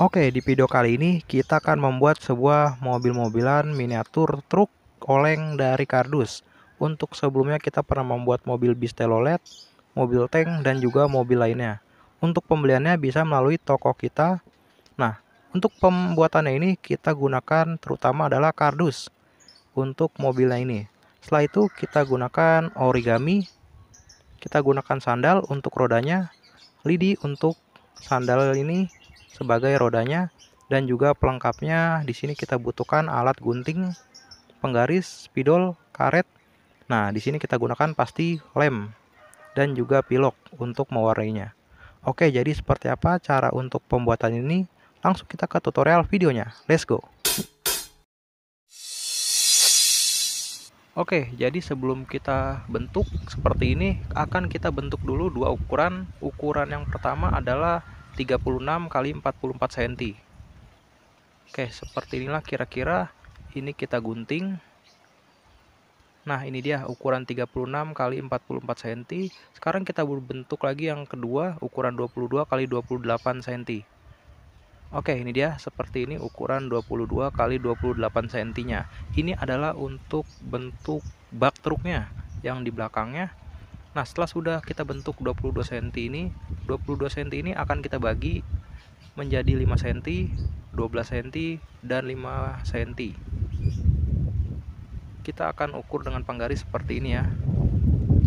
Oke, di video kali ini kita akan membuat sebuah mobil-mobilan miniatur truk oleng dari kardus. Untuk sebelumnya kita pernah membuat mobil bis telolet, mobil tank, dan juga mobil lainnya. Untuk pembeliannya bisa melalui toko kita. Nah, untuk pembuatannya ini kita gunakan terutama adalah kardus untuk mobilnya ini. Setelah itu kita gunakan origami, kita gunakan sandal untuk rodanya, lidi untuk sandal ini, sebagai rodanya dan juga pelengkapnya di sini kita butuhkan alat gunting, penggaris, spidol, karet. Nah, di sini kita gunakan pasti lem dan juga pilok untuk mewarnainya. Oke, jadi seperti apa cara untuk pembuatan ini? Langsung kita ke tutorial videonya. Let's go. Oke, jadi sebelum kita bentuk seperti ini, akan kita bentuk dulu dua ukuran. Ukuran yang pertama adalah 36 kali 44 cm Oke seperti inilah kira-kira ini kita gunting Nah ini dia ukuran 36 kali 44 cm Sekarang kita berbentuk lagi yang kedua ukuran 22 kali 28 cm Oke ini dia seperti ini ukuran 22 kali 28 cm nya Ini adalah untuk bentuk bak truknya yang di belakangnya Nah setelah sudah kita bentuk 22 cm ini 22 cm ini akan kita bagi menjadi 5 cm 12 cm dan 5 cm kita akan ukur dengan penggaris seperti ini ya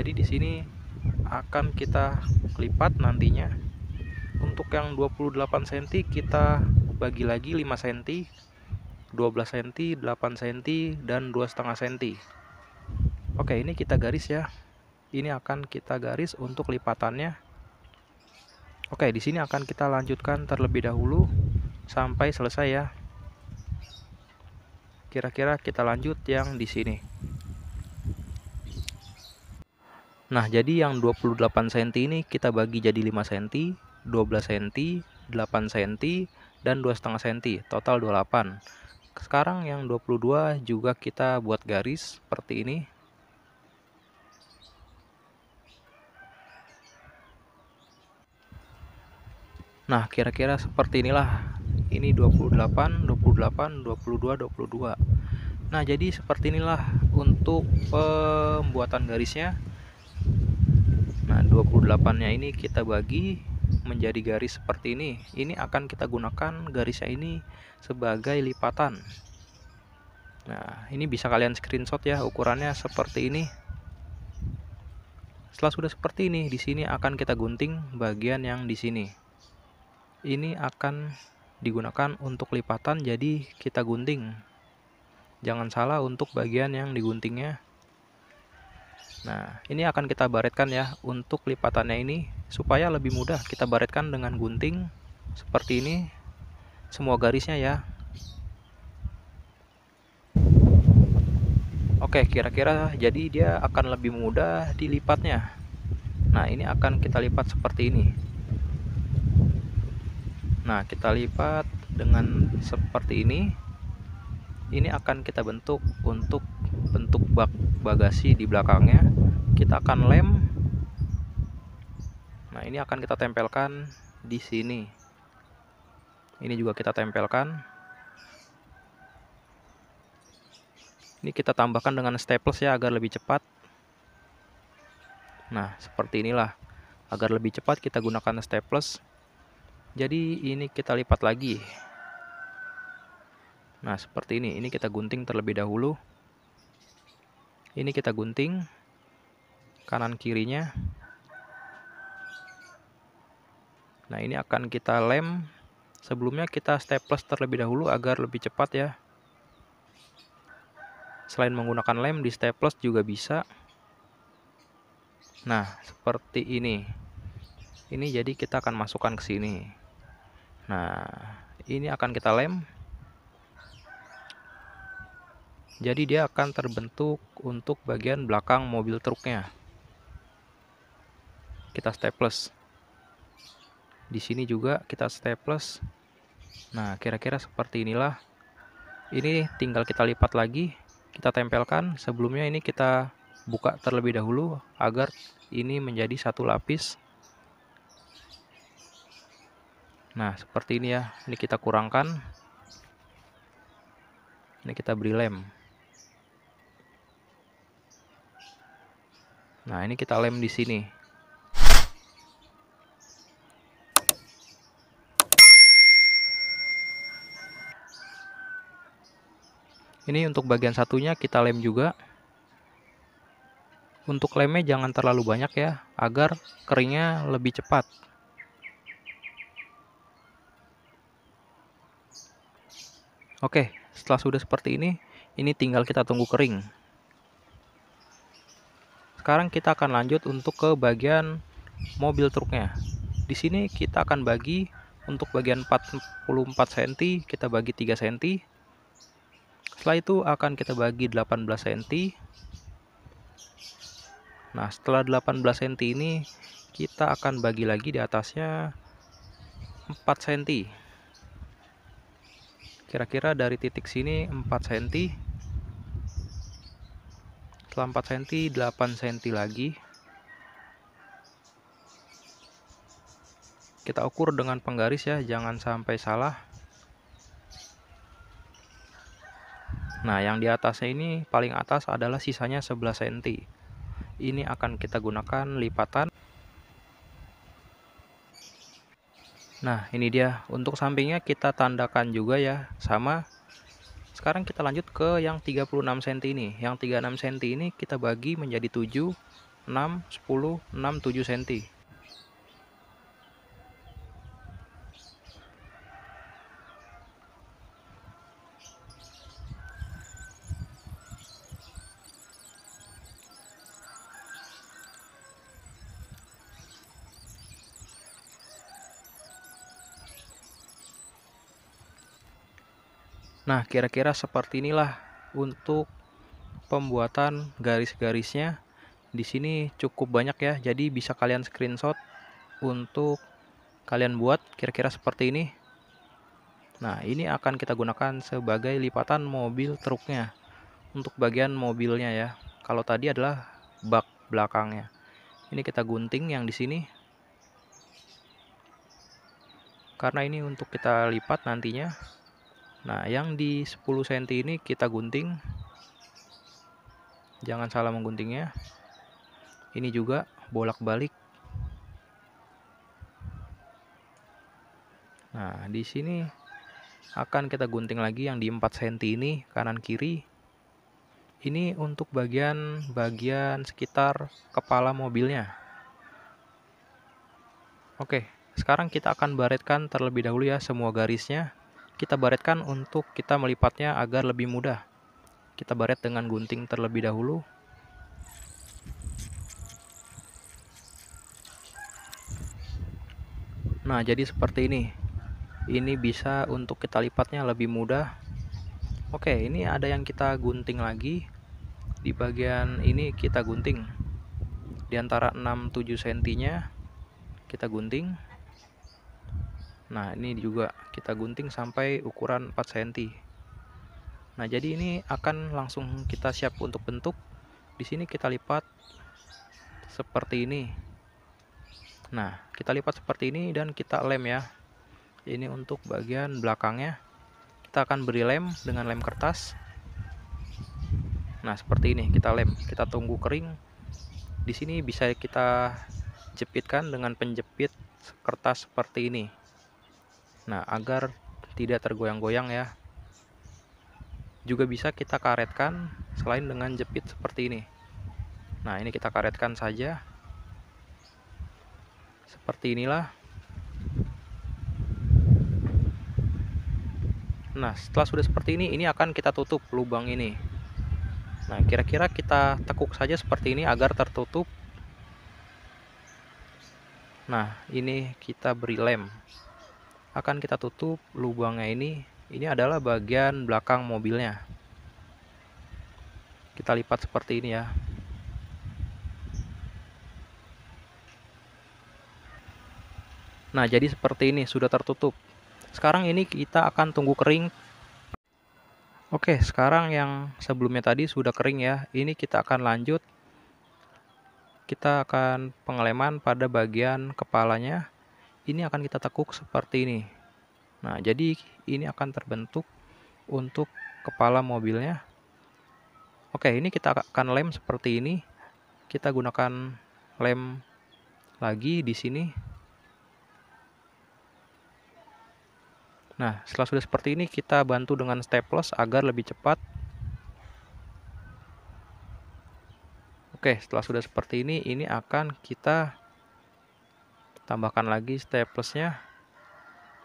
jadi di sini akan kita lipat nantinya untuk yang 28 cm kita bagi lagi 5 cm 12 cm 8 cm dan 2,5 cm oke ini kita garis ya ini akan kita garis untuk lipatannya Oke di sini akan kita lanjutkan terlebih dahulu sampai selesai ya kira-kira kita lanjut yang di sini Nah jadi yang 28 cm ini kita bagi jadi 5 cm 12 cm 8 cm dan 2,5 cm total 28 sekarang yang 22 juga kita buat garis seperti ini Nah, kira-kira seperti inilah. Ini 28, 28, 22, 22. Nah, jadi seperti inilah untuk pembuatan garisnya. Nah, 28-nya ini kita bagi menjadi garis seperti ini. Ini akan kita gunakan garisnya ini sebagai lipatan. Nah, ini bisa kalian screenshot ya ukurannya seperti ini. Setelah sudah seperti ini, di sini akan kita gunting bagian yang di sini ini akan digunakan untuk lipatan jadi kita gunting jangan salah untuk bagian yang diguntingnya nah ini akan kita baretkan ya untuk lipatannya ini supaya lebih mudah kita baretkan dengan gunting seperti ini semua garisnya ya oke kira-kira jadi dia akan lebih mudah dilipatnya nah ini akan kita lipat seperti ini nah kita lipat dengan seperti ini ini akan kita bentuk untuk bentuk bak bagasi di belakangnya kita akan lem nah ini akan kita tempelkan di sini ini juga kita tempelkan ini kita tambahkan dengan staples ya agar lebih cepat nah seperti inilah agar lebih cepat kita gunakan staples jadi ini kita lipat lagi nah seperti ini ini kita gunting terlebih dahulu ini kita gunting kanan kirinya nah ini akan kita lem sebelumnya kita staples terlebih dahulu agar lebih cepat ya selain menggunakan lem di staples juga bisa nah seperti ini ini jadi kita akan masukkan ke sini Nah, ini akan kita lem. Jadi dia akan terbentuk untuk bagian belakang mobil truknya. Kita staples. Di sini juga kita staples. Nah, kira-kira seperti inilah. Ini tinggal kita lipat lagi, kita tempelkan. Sebelumnya ini kita buka terlebih dahulu agar ini menjadi satu lapis Nah, seperti ini ya. Ini kita kurangkan. Ini kita beri lem. Nah, ini kita lem di sini. Ini untuk bagian satunya kita lem juga. Untuk lemnya jangan terlalu banyak ya, agar keringnya lebih cepat. Oke, setelah sudah seperti ini, ini tinggal kita tunggu kering. Sekarang kita akan lanjut untuk ke bagian mobil truknya. Di sini kita akan bagi untuk bagian 44 cm, kita bagi 3 cm. Setelah itu akan kita bagi 18 cm. Nah, setelah 18 cm ini kita akan bagi lagi di atasnya 4 cm kira-kira dari titik sini 4 cm setelah 4 cm 8 cm lagi kita ukur dengan penggaris ya jangan sampai salah nah yang di atasnya ini paling atas adalah sisanya 11 cm ini akan kita gunakan lipatan Nah, ini dia. Untuk sampingnya kita tandakan juga ya, sama. Sekarang kita lanjut ke yang 36 cm ini. Yang 36 cm ini kita bagi menjadi 7, 6, 10, 6, 7 cm. Nah, kira-kira seperti inilah untuk pembuatan garis-garisnya. Di sini cukup banyak ya, jadi bisa kalian screenshot untuk kalian buat kira-kira seperti ini. Nah, ini akan kita gunakan sebagai lipatan mobil truknya. Untuk bagian mobilnya ya. Kalau tadi adalah bak belakangnya. Ini kita gunting yang di sini. Karena ini untuk kita lipat nantinya Nah, yang di 10 cm ini kita gunting. Jangan salah mengguntingnya. Ini juga bolak-balik. Nah, di sini akan kita gunting lagi yang di 4 cm ini kanan kiri. Ini untuk bagian bagian sekitar kepala mobilnya. Oke, sekarang kita akan baretkan terlebih dahulu ya semua garisnya kita baretkan untuk kita melipatnya agar lebih mudah. Kita baret dengan gunting terlebih dahulu. Nah, jadi seperti ini. Ini bisa untuk kita lipatnya lebih mudah. Oke, ini ada yang kita gunting lagi. Di bagian ini kita gunting. Di antara 6-7 cm-nya kita gunting. Nah ini juga kita gunting sampai ukuran 4 cm Nah jadi ini akan langsung kita siap untuk bentuk Di sini kita lipat seperti ini Nah kita lipat seperti ini dan kita lem ya Ini untuk bagian belakangnya Kita akan beri lem dengan lem kertas Nah seperti ini kita lem Kita tunggu kering Di sini bisa kita jepitkan dengan penjepit kertas seperti ini Nah, agar tidak tergoyang-goyang ya. Juga bisa kita karetkan selain dengan jepit seperti ini. Nah, ini kita karetkan saja. Seperti inilah. Nah, setelah sudah seperti ini, ini akan kita tutup lubang ini. Nah, kira-kira kita tekuk saja seperti ini agar tertutup. Nah, ini kita beri lem akan kita tutup lubangnya ini ini adalah bagian belakang mobilnya kita lipat seperti ini ya nah jadi seperti ini sudah tertutup sekarang ini kita akan tunggu kering oke sekarang yang sebelumnya tadi sudah kering ya ini kita akan lanjut kita akan pengeleman pada bagian kepalanya ini akan kita tekuk seperti ini. Nah, jadi ini akan terbentuk untuk kepala mobilnya. Oke, ini kita akan lem seperti ini. Kita gunakan lem lagi di sini. Nah, setelah sudah seperti ini, kita bantu dengan staples agar lebih cepat. Oke, setelah sudah seperti ini, ini akan kita tambahkan lagi staplesnya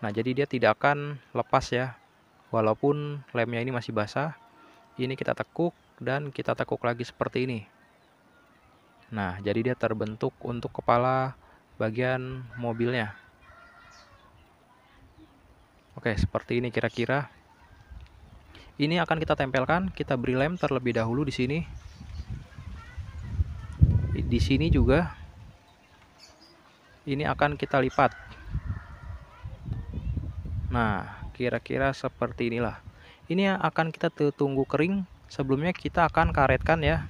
nah jadi dia tidak akan lepas ya walaupun lemnya ini masih basah ini kita tekuk dan kita tekuk lagi seperti ini nah jadi dia terbentuk untuk kepala bagian mobilnya oke seperti ini kira-kira ini akan kita tempelkan kita beri lem terlebih dahulu di sini di sini juga ini akan kita lipat nah kira-kira seperti inilah ini akan kita tunggu kering sebelumnya kita akan karetkan ya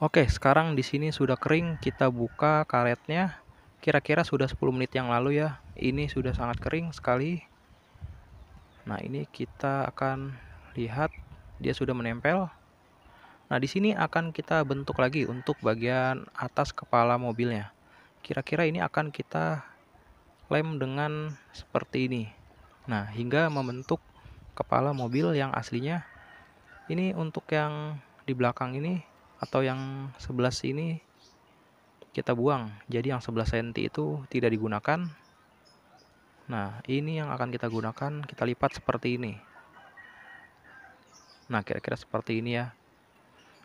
Oke sekarang di sini sudah kering kita buka karetnya kira-kira sudah 10 menit yang lalu ya ini sudah sangat kering sekali nah ini kita akan lihat dia sudah menempel Nah, di sini akan kita bentuk lagi untuk bagian atas kepala mobilnya. Kira-kira ini akan kita lem dengan seperti ini. Nah, hingga membentuk kepala mobil yang aslinya. Ini untuk yang di belakang ini atau yang sebelah sini kita buang. Jadi yang sebelah cm itu tidak digunakan. Nah, ini yang akan kita gunakan, kita lipat seperti ini. Nah, kira-kira seperti ini ya.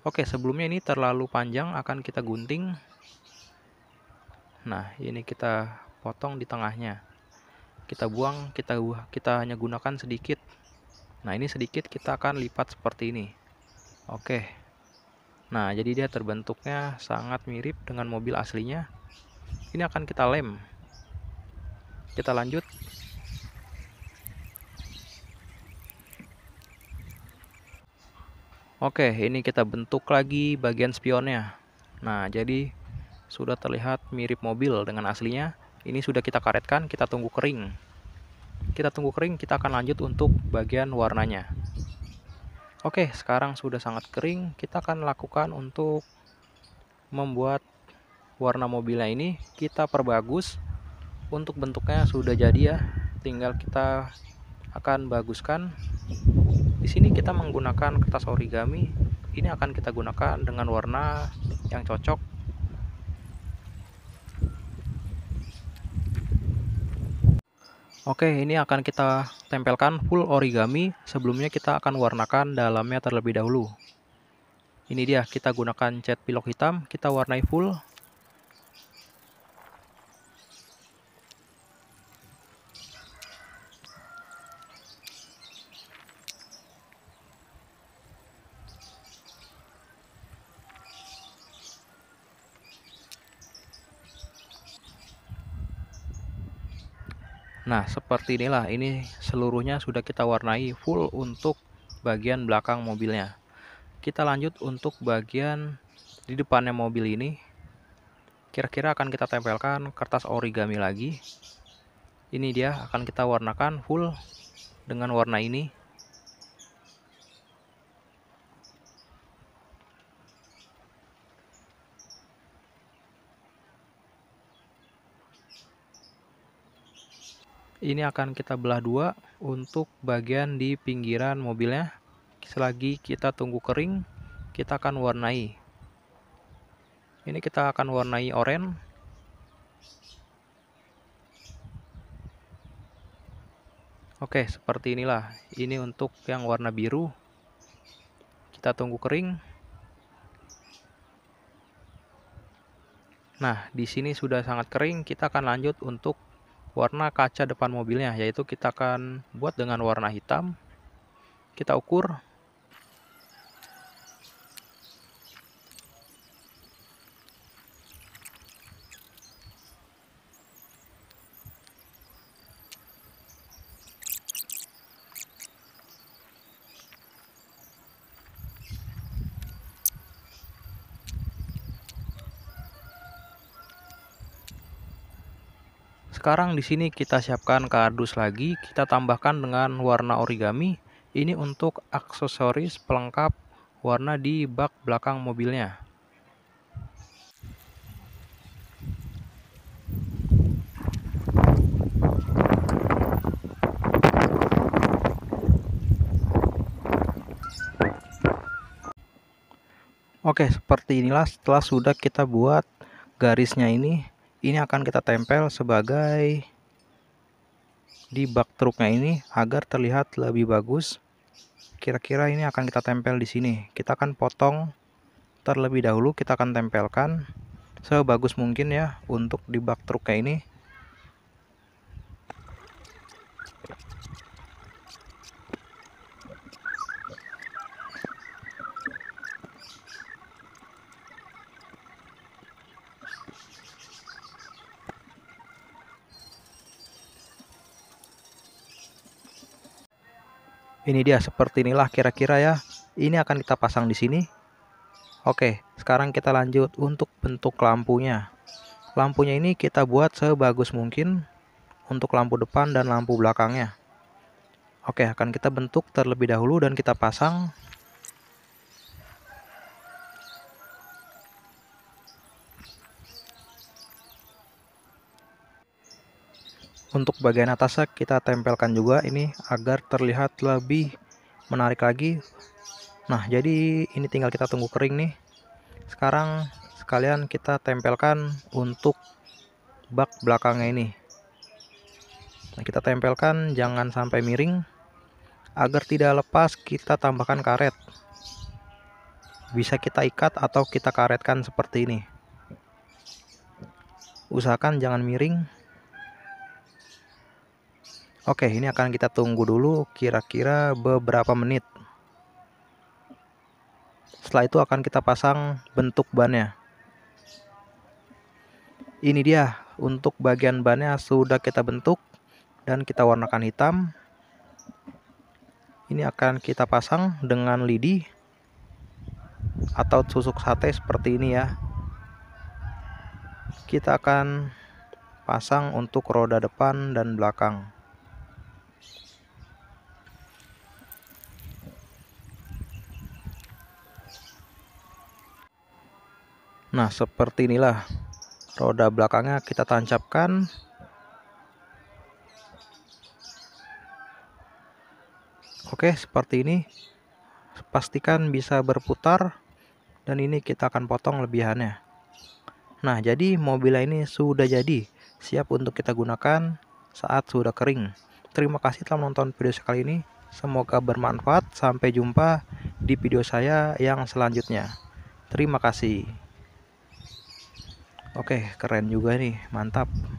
Oke, sebelumnya ini terlalu panjang akan kita gunting. Nah, ini kita potong di tengahnya. Kita buang, kita kita hanya gunakan sedikit. Nah, ini sedikit kita akan lipat seperti ini. Oke. Nah, jadi dia terbentuknya sangat mirip dengan mobil aslinya. Ini akan kita lem. Kita lanjut Oke, ini kita bentuk lagi bagian spionnya. Nah, jadi sudah terlihat mirip mobil dengan aslinya. Ini sudah kita karetkan, kita tunggu kering. Kita tunggu kering, kita akan lanjut untuk bagian warnanya. Oke, sekarang sudah sangat kering, kita akan lakukan untuk membuat warna mobilnya ini kita perbagus untuk bentuknya sudah jadi ya tinggal kita akan baguskan di sini kita menggunakan kertas origami. Ini akan kita gunakan dengan warna yang cocok. Oke, ini akan kita tempelkan full origami. Sebelumnya kita akan warnakan dalamnya terlebih dahulu. Ini dia, kita gunakan cat pilok hitam, kita warnai full Nah, seperti inilah ini seluruhnya sudah kita warnai full untuk bagian belakang mobilnya. Kita lanjut untuk bagian di depannya mobil ini. Kira-kira akan kita tempelkan kertas origami lagi. Ini dia akan kita warnakan full dengan warna ini. ini akan kita belah dua untuk bagian di pinggiran mobilnya selagi kita tunggu kering kita akan warnai ini kita akan warnai oranye Oke seperti inilah ini untuk yang warna biru kita tunggu kering Nah, di sini sudah sangat kering, kita akan lanjut untuk warna kaca depan mobilnya yaitu kita akan buat dengan warna hitam kita ukur Sekarang di sini kita siapkan kardus lagi, kita tambahkan dengan warna origami. Ini untuk aksesoris pelengkap warna di bak belakang mobilnya. Oke, seperti inilah setelah sudah kita buat garisnya ini ini akan kita tempel sebagai di bak truknya ini agar terlihat lebih bagus kira-kira ini akan kita tempel di sini kita akan potong terlebih dahulu kita akan tempelkan sebagus mungkin ya untuk di bak truknya ini ini dia seperti inilah kira-kira ya ini akan kita pasang di sini Oke sekarang kita lanjut untuk bentuk lampunya lampunya ini kita buat sebagus mungkin untuk lampu depan dan lampu belakangnya Oke akan kita bentuk terlebih dahulu dan kita pasang untuk bagian atasnya kita tempelkan juga ini agar terlihat lebih menarik lagi nah jadi ini tinggal kita tunggu kering nih sekarang sekalian kita tempelkan untuk bak belakangnya ini nah, kita tempelkan jangan sampai miring agar tidak lepas kita tambahkan karet bisa kita ikat atau kita karetkan seperti ini usahakan jangan miring Oke, ini akan kita tunggu dulu kira-kira beberapa menit. Setelah itu akan kita pasang bentuk bannya. Ini dia, untuk bagian bannya sudah kita bentuk dan kita warnakan hitam. Ini akan kita pasang dengan lidi atau tusuk sate seperti ini ya. Kita akan pasang untuk roda depan dan belakang. Nah, seperti inilah roda belakangnya kita tancapkan. Oke, seperti ini. Pastikan bisa berputar dan ini kita akan potong lebihannya. Nah, jadi mobilnya ini sudah jadi, siap untuk kita gunakan saat sudah kering. Terima kasih telah menonton video kali ini. Semoga bermanfaat. Sampai jumpa di video saya yang selanjutnya. Terima kasih. Oke, keren juga nih, mantap.